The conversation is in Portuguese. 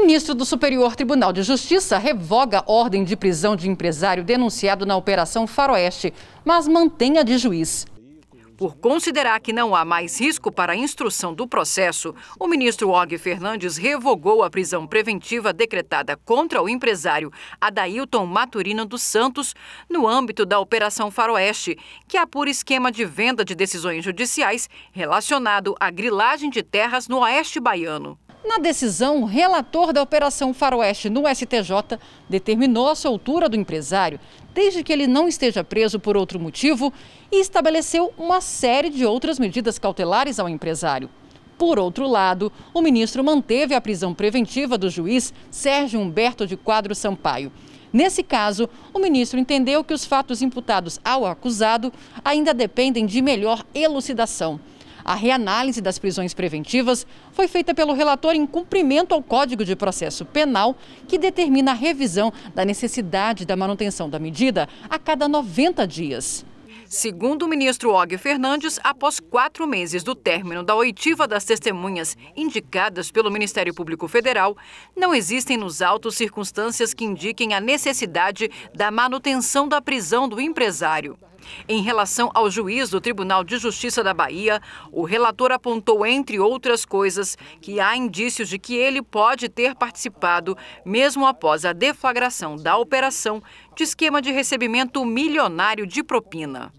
Ministro do Superior Tribunal de Justiça revoga ordem de prisão de empresário denunciado na Operação Faroeste, mas mantém a de juiz. Por considerar que não há mais risco para a instrução do processo, o ministro Og Fernandes revogou a prisão preventiva decretada contra o empresário Adailton Maturino dos Santos no âmbito da Operação Faroeste, que apura esquema de venda de decisões judiciais relacionado à grilagem de terras no Oeste Baiano. Na decisão, o relator da Operação Faroeste no STJ determinou a soltura do empresário, desde que ele não esteja preso por outro motivo, e estabeleceu uma série de outras medidas cautelares ao empresário. Por outro lado, o ministro manteve a prisão preventiva do juiz Sérgio Humberto de Quadro Sampaio. Nesse caso, o ministro entendeu que os fatos imputados ao acusado ainda dependem de melhor elucidação. A reanálise das prisões preventivas foi feita pelo relator em cumprimento ao Código de Processo Penal, que determina a revisão da necessidade da manutenção da medida a cada 90 dias. Segundo o ministro Og Fernandes, após quatro meses do término da oitiva das testemunhas indicadas pelo Ministério Público Federal, não existem nos autos circunstâncias que indiquem a necessidade da manutenção da prisão do empresário. Em relação ao juiz do Tribunal de Justiça da Bahia, o relator apontou, entre outras coisas, que há indícios de que ele pode ter participado, mesmo após a deflagração da operação, de esquema de recebimento milionário de propina.